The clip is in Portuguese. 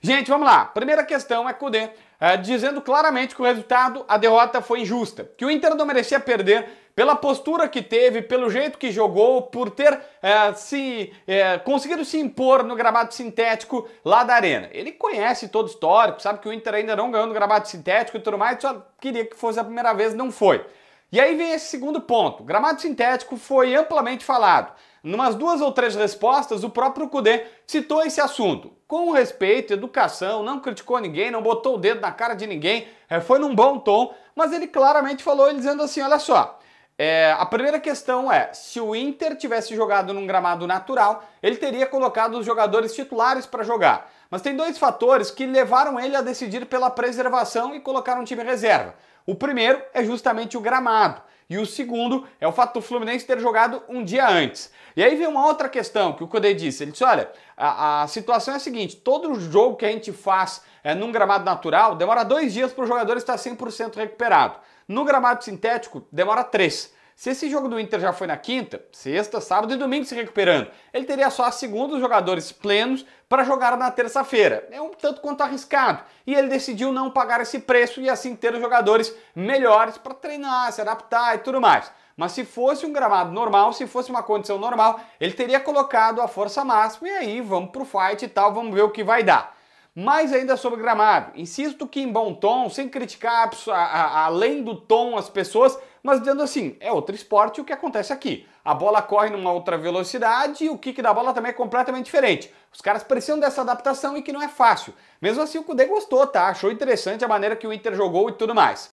Gente, vamos lá. Primeira questão é Cudê é, dizendo claramente que o resultado, a derrota foi injusta, que o Inter não merecia perder pela postura que teve, pelo jeito que jogou, por ter é, se é, conseguido se impor no gramado sintético lá da arena. Ele conhece todo o histórico, sabe que o Inter ainda não ganhou no gramado sintético e tudo mais, só queria que fosse a primeira vez, não foi. E aí vem esse segundo ponto. Gramado sintético foi amplamente falado. Numas duas ou três respostas, o próprio Cudê citou esse assunto. Com respeito, educação, não criticou ninguém, não botou o dedo na cara de ninguém, é, foi num bom tom, mas ele claramente falou, dizendo assim, olha só, é, a primeira questão é: se o Inter tivesse jogado num gramado natural, ele teria colocado os jogadores titulares para jogar. Mas tem dois fatores que levaram ele a decidir pela preservação e colocar um time reserva. O primeiro é justamente o gramado. E o segundo é o fato do Fluminense ter jogado um dia antes. E aí vem uma outra questão que o Cudê disse. Ele disse: olha, a, a situação é a seguinte: todo jogo que a gente faz é, num gramado natural demora dois dias para o jogador estar 100% recuperado. No gramado sintético, demora três. Se esse jogo do Inter já foi na quinta, sexta, sábado e domingo se recuperando, ele teria só a segunda jogadores plenos para jogar na terça-feira. É um tanto quanto arriscado. E ele decidiu não pagar esse preço e assim ter os jogadores melhores para treinar, se adaptar e tudo mais. Mas se fosse um gramado normal, se fosse uma condição normal, ele teria colocado a força máxima e aí vamos pro fight e tal, vamos ver o que vai dar. Mais ainda sobre gramado. Insisto que em bom tom, sem criticar a, a, além do tom as pessoas, mas dizendo assim, é outro esporte o que acontece aqui. A bola corre numa outra velocidade e o kick da bola também é completamente diferente. Os caras precisam dessa adaptação e que não é fácil. Mesmo assim o Kudê gostou, tá? Achou interessante a maneira que o Inter jogou e tudo mais.